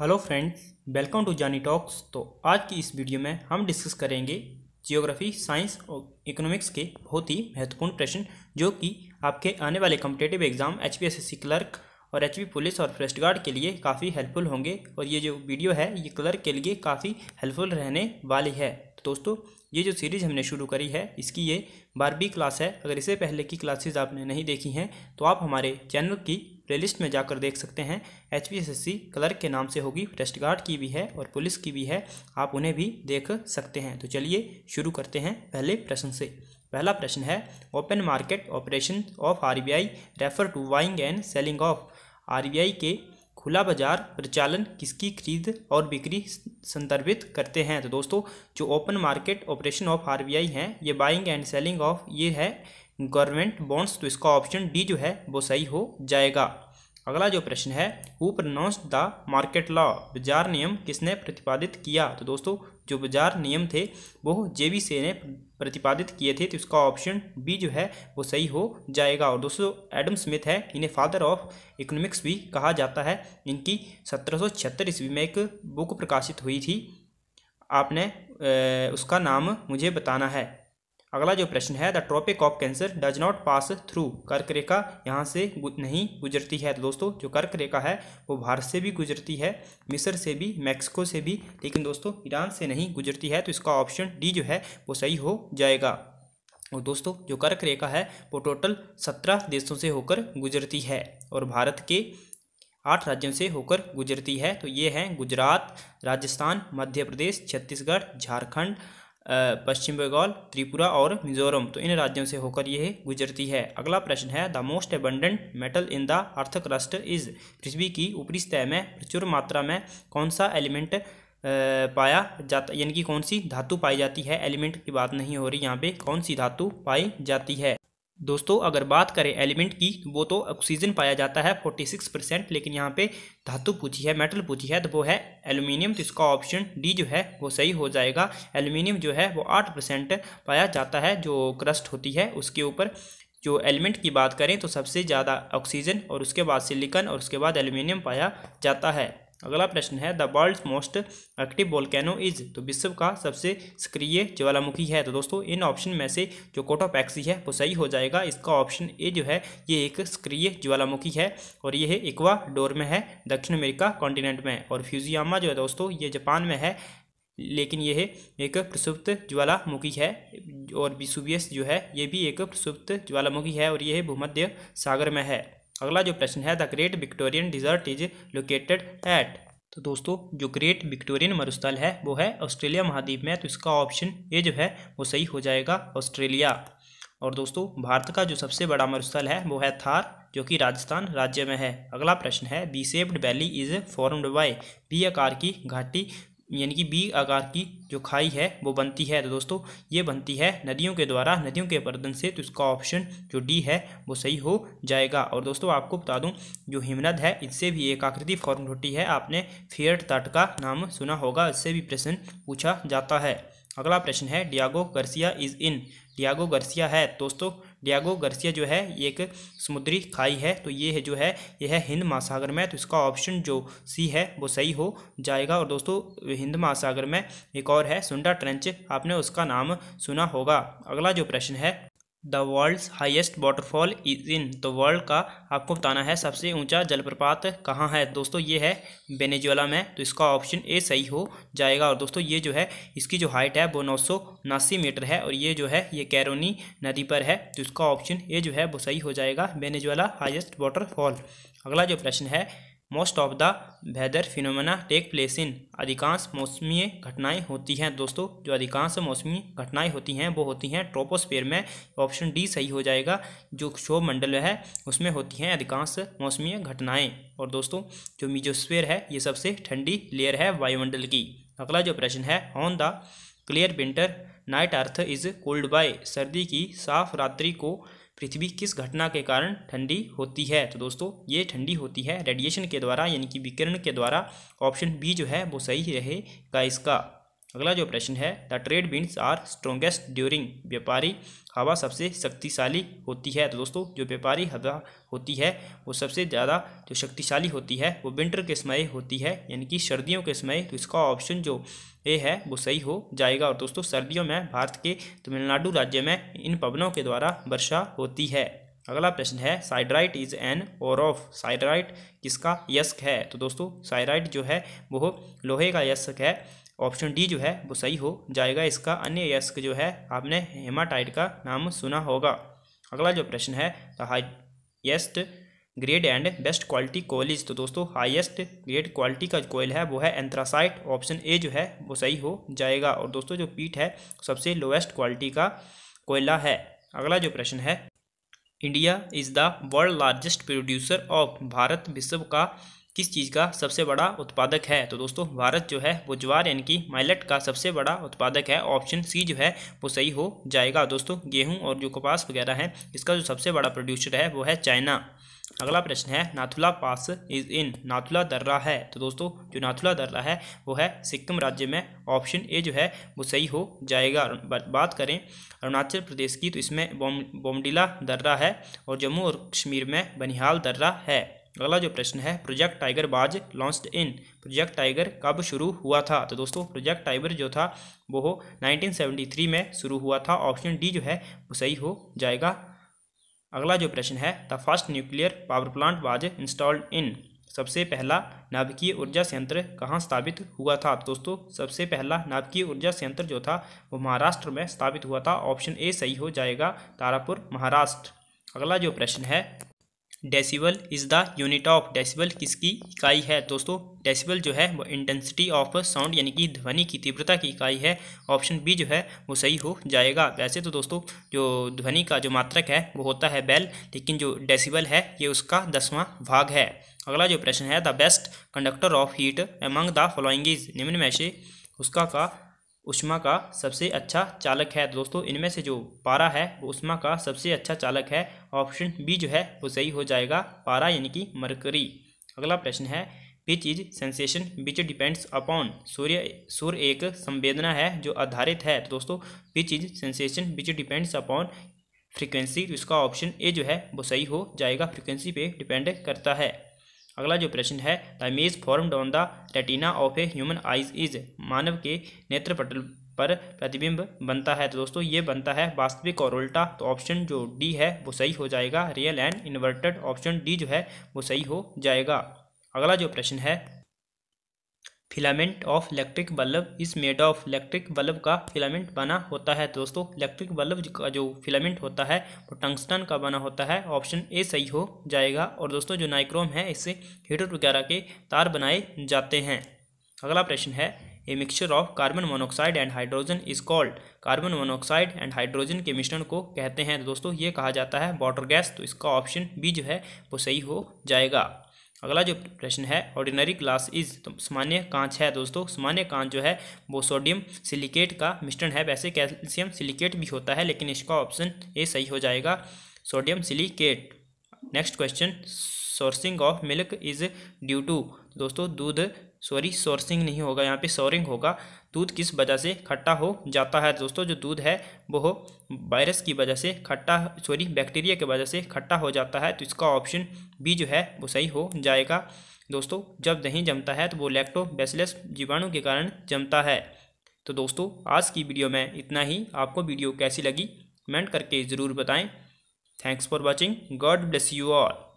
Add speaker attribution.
Speaker 1: hello friends welcome to Jani talks तो आज की इस वीडियो में हम डिस्कस करेंगे जियोग्राफी साइंस और इकोनॉमिक्स के बहुत ही महत्वपूर्ण प्रश्न जो कि आपके आने वाले competitive exam H P clerk और एच पुलिस और फॉरेस्ट गार्ड के लिए काफ़ी हेल्पफुल होंगे और ये जो वीडियो है ये क्लर्क के लिए काफ़ी हेल्पफुल रहने वाली है दोस्तों ये जो सीरीज़ हमने शुरू करी है इसकी ये बारहवीं क्लास है अगर इससे पहले की क्लासेज आपने नहीं देखी हैं तो आप हमारे चैनल की प्लेलिस्ट में जाकर देख सकते हैं H P S C clerk के नाम से होगी फ्रेस्ट गार्ड की भी है और पुलिस की भी है आप उन्हें भी देख सकते हैं तो चलिए शुरू करते हैं पहले प्रश्न से पहला प्रश्न है open market operation of R B I refer to buying and selling of R B I के खुला बाजार प्रचालन किसकी खरीद और बिक्री संदर्भित करते हैं तो दोस्तों जो open market operation of RBI है ये बाइंग एंड सेलिंग ऑफ ये है गवर्नमेंट बॉन्ड्स तो इसका ऑप्शन डी जो है वो सही हो जाएगा अगला जो प्रश्न है who pronounce the market law बाजार नियम किसने प्रतिपादित किया तो दोस्तों जो बाजार नियम थे वो जे बी से ने प्रतिपादित किए थे तो इसका ऑप्शन बी जो है वो सही हो जाएगा और दोस्तों एडम स्मिथ है इन्हें फादर ऑफ इकोनॉमिक्स भी कहा जाता है इनकी सत्रह ईस्वी में एक बुक प्रकाशित हुई थी आपने ए, उसका नाम मुझे बताना है अगला जो प्रश्न है the tropic of cancer does not pass through कर्क रेखा यहाँ से नहीं गुजरती है दोस्तों जो कर्क रेखा है वो भारत से भी गुजरती है मिस्र से भी मैक्सिको से भी लेकिन दोस्तों ईरान से नहीं गुजरती है तो इसका ऑप्शन डी जो है वो सही हो जाएगा और दोस्तों जो कर्क रेखा है वो टोटल सत्रह देशों से होकर गुजरती है और भारत के आठ राज्यों से होकर गुजरती है तो ये हैं गुजरात राजस्थान मध्य प्रदेश छत्तीसगढ़ झारखंड पश्चिम बंगाल त्रिपुरा और मिजोरम तो इन राज्यों से होकर यह गुजरती है अगला प्रश्न है the most abundant metal in the earth crust is पृथ्वी की ऊपरी सतह में प्रचुर मात्रा में कौन सा एलिमेंट पाया जाता यानी कि कौन सी धातु पाई जाती है एलिमेंट की बात नहीं हो रही यहाँ पे कौन सी धातु पाई जाती है दोस्तों अगर बात करें एलिमेंट की वो तो ऑक्सीजन पाया जाता है 46 परसेंट लेकिन यहाँ पे धातु पूछी है मेटल पूछी है तो वो है एल्यूमिनियम तो इसका ऑप्शन डी जो है वो सही हो जाएगा एल्यूमिनियम जो है वो आठ परसेंट पाया जाता है जो क्रस्ट होती है उसके ऊपर जो एलिमेंट की बात करें तो सबसे ज़्यादा ऑक्सीजन और उसके बाद सिलिकन और उसके बाद एल्यूमिनियम पाया जाता है अगला प्रश्न है the world most active volcano is तो विश्व का सबसे सक्रिय ज्वालामुखी है तो दोस्तों इन ऑप्शन में से जो कोट ऑफ एक्सी है वो सही हो जाएगा इसका ऑप्शन ए जो है ये एक सक्रिय ज्वालामुखी है और ये इक्वा इक्वाडोर में है दक्षिण अमेरिका कॉन्टिनेंट में और फ्यूजियामा जो है दोस्तों ये जापान में है लेकिन यह एक प्रसुप्त ज्वालामुखी है और विसुबियस जो है ये भी एक प्रसुप्त ज्वालामुखी है और यह भूमध्य सागर में है अगला जो प्रश्न है the great Victorian desert is located at तो दोस्तों जो ग्रेट विक्टोरियन मरुस्थल है वो है ऑस्ट्रेलिया महाद्वीप में तो इसका ऑप्शन ए जो है वो सही हो जाएगा ऑस्ट्रेलिया और दोस्तों भारत का जो सबसे बड़ा मरुस्थल है वो है थार जो कि राजस्थान राज्य में है अगला प्रश्न है B shaped valley is formed by B आकार की घाटी यानी कि बी आकार की जो खाई है वो बनती है तो दोस्तों ये बनती है नदियों के द्वारा नदियों के अपरदन से तो इसका ऑप्शन जो डी है वो सही हो जाएगा और दोस्तों आपको बता दूं जो हिमनद है इससे भी एक आकृति फॉर्म होती है आपने फेयर तट का नाम सुना होगा इससे भी प्रश्न पूछा जाता है अगला प्रश्न है Diego Garcia is in Diego Garcia है दोस्तों डियागो गर्सिया जो है ये एक समुद्री खाई है तो ये है जो है यह है हिंद महासागर में तो इसका ऑप्शन जो सी है वो सही हो जाएगा और दोस्तों हिंद महासागर में एक और है सुंडा ट्रेंच आपने उसका नाम सुना होगा अगला जो प्रश्न है the world's highest waterfall is in the world का आपको बताना है सबसे ऊंचा जलप्रपात कहाँ है दोस्तों ये है वेनेजुएला में तो इसका ऑप्शन ए सही हो जाएगा और दोस्तों ये जो है इसकी जो हाइट है वो नौ सौ उनासी मीटर है और ये जो है ये कैरोनी नदी पर है तो इसका ऑप्शन ए जो है वो सही हो जाएगा वेनेजुएला हाइएस्ट वाटरफॉल अगला जो प्रश्न है most of the weather phenomena take place in अधिकांश मौसमीय घटनाएं होती हैं दोस्तों जो अधिकांश मौसमी घटनाएं होती हैं वो होती हैं ट्रोपोस्फेयर में ऑप्शन डी सही हो जाएगा जो क्षोभ मंडल है उसमें होती हैं अधिकांश मौसमीय घटनाएं और दोस्तों जो मीजोस्फेयर है ये सबसे ठंडी लेयर है वायुमंडल की अगला जो प्रश्न है on the clear winter night earth is cold by सर्दी की साफ रात्रि को पृथ्वी किस घटना के कारण ठंडी होती है तो दोस्तों ये ठंडी होती है रेडिएशन के द्वारा यानी कि विकिरण के द्वारा ऑप्शन बी जो है वो सही रहेगा इसका अगला जो प्रश्न है the trade winds are strongest during व्यापारी हवा सबसे शक्तिशाली होती है तो दोस्तों जो व्यापारी हवा होती है वो सबसे ज़्यादा जो शक्तिशाली होती है वो विंटर के समय होती है यानी कि सर्दियों के समय तो इसका ऑप्शन जो ए है वो सही हो जाएगा और दोस्तों सर्दियों में भारत के तमिलनाडु राज्य में इन पवनों के द्वारा वर्षा होती है अगला प्रश्न है siderite is an ore of siderite किसका यस्क है तो दोस्तों साइड्राइट जो है वो लोहे का यस्क है ऑप्शन डी जो है वो सही हो जाएगा इसका अन्य यस्क जो है आपने हेमाटाइट का नाम सुना होगा अगला जो प्रश्न है the highest grade and best quality coal is तो दोस्तों हाईएस्ट ग्रेड क्वालिटी का कोयल है वो है एंथ्रासाइट ऑप्शन ए जो है वो सही हो जाएगा और दोस्तों जो पीठ है सबसे लोएस्ट क्वालिटी का कोयला है अगला जो प्रश्न है India is the world largest producer of Bharat विश्व का किस चीज़ का सबसे बड़ा उत्पादक है तो दोस्तों भारत जो है वो ज्वार यानी कि माइलेट का सबसे बड़ा उत्पादक है ऑप्शन सी जो है वो सही हो जाएगा दोस्तों गेहूं और जो कपास वगैरह है इसका जो सबसे बड़ा प्रोड्यूसर है वो है चाइना अगला प्रश्न है Nathula pass is in Nathula दर्रा है तो दोस्तों जो नाथुला दर्रा है वो है सिक्किम राज्य में ऑप्शन ए जो है वो सही हो जाएगा बात करें अरुणाचल प्रदेश की तो इसमें बॉम बोमडिला दर्रा है और जम्मू और कश्मीर में बनिहाल दर्रा है अगला जो प्रश्न है project tiger was launched in project tiger कब शुरू हुआ था तो दोस्तों प्रोजेक्ट टाइगर जो था वो 1973 में शुरू हुआ था ऑप्शन डी जो है वो सही हो जाएगा अगला जो प्रश्न है the first nuclear power plant was installed in सबसे पहला नाभिकीय ऊर्जा संयंत्र कहाँ स्थापित हुआ था तो दोस्तों सबसे पहला नाभिकीय ऊर्जा संयंत्र जो था वो महाराष्ट्र में स्थापित हुआ था ऑप्शन ए सही हो जाएगा तारापुर महाराष्ट्र अगला जो प्रश्न है decibel is the unit of decibel किसकी इकाई है दोस्तों डेसिबल जो है वो इंटेंसिटी ऑफ साउंड यानी कि ध्वनि की तीव्रता की इकाई है ऑप्शन बी जो है वो सही हो जाएगा वैसे तो दोस्तों जो ध्वनि का जो मात्रक है वो होता है बेल लेकिन जो डेसिबल है ये उसका दसवां भाग है अगला जो प्रश्न है the best conductor of heat among the following is निम्न में से उसका का उष्मा का सबसे अच्छा चालक है दोस्तों इनमें से जो पारा है वो उष्मा का सबसे अच्छा चालक है ऑप्शन बी जो है वो सही हो जाएगा पारा यानी कि मरकरी अगला प्रश्न है which is sensation which depends upon सूर्य सूर्य एक संवेदना है जो आधारित है तो दोस्तों which is sensation which depends upon frequency तो इसका ऑप्शन ए जो है वो सही हो जाएगा फ्रिक्वेंसी पे डिपेंड करता है अगला जो प्रश्न है the image formed on the retina of a human eyes is मानव के नेत्र पटल पर प्रतिबिंब बनता है तो दोस्तों ये बनता है वास्तविक और उल्टा तो ऑप्शन जो डी है वो सही हो जाएगा real and inverted option D जो है वो सही हो जाएगा अगला जो प्रश्न है filament of electric bulb is made of electric bulb का फिलामेंट बना होता है दोस्तों इलेक्ट्रिक बल्ब का जो फिलामेंट होता है वो टंगस्टन का बना होता है ऑप्शन ए सही हो जाएगा और दोस्तों जो नाइक्रोम है इससे हीटर वगैरह के तार बनाए जाते हैं अगला प्रश्न है a mixture of carbon monoxide and hydrogen is called carbon monoxide and hydrogen के मिश्रण को कहते हैं दोस्तों ये कहा जाता है वाटर गैस तो इसका ऑप्शन बी जो है वो सही हो जाएगा अगला जो प्रश्न है ऑर्डिनरी ग्लास इज तो सामान्य कांच है दोस्तों सामान्य कांच जो है वो सोडियम सिलिकेट का मिश्रण है वैसे कैल्शियम सिलिकेट भी होता है लेकिन इसका ऑप्शन ए सही हो जाएगा sodium silicate next question souring of milk is due to दोस्तों दूध सॉरी सोर्सिंग नहीं होगा यहाँ पे सोरिंग होगा दूध किस वजह से खट्टा हो जाता है दोस्तों जो दूध है वो वायरस की वजह से खट्टा सॉरी बैक्टीरिया की वजह से खट्टा हो जाता है तो इसका ऑप्शन बी जो है वो सही हो जाएगा दोस्तों जब दही जमता है तो वो लैक्टोबैसिलस जीवाणु के कारण जमता है तो दोस्तों आज की वीडियो में इतना ही आपको वीडियो कैसी लगी कमेंट करके ज़रूर बताएं thanks for watching God bless you all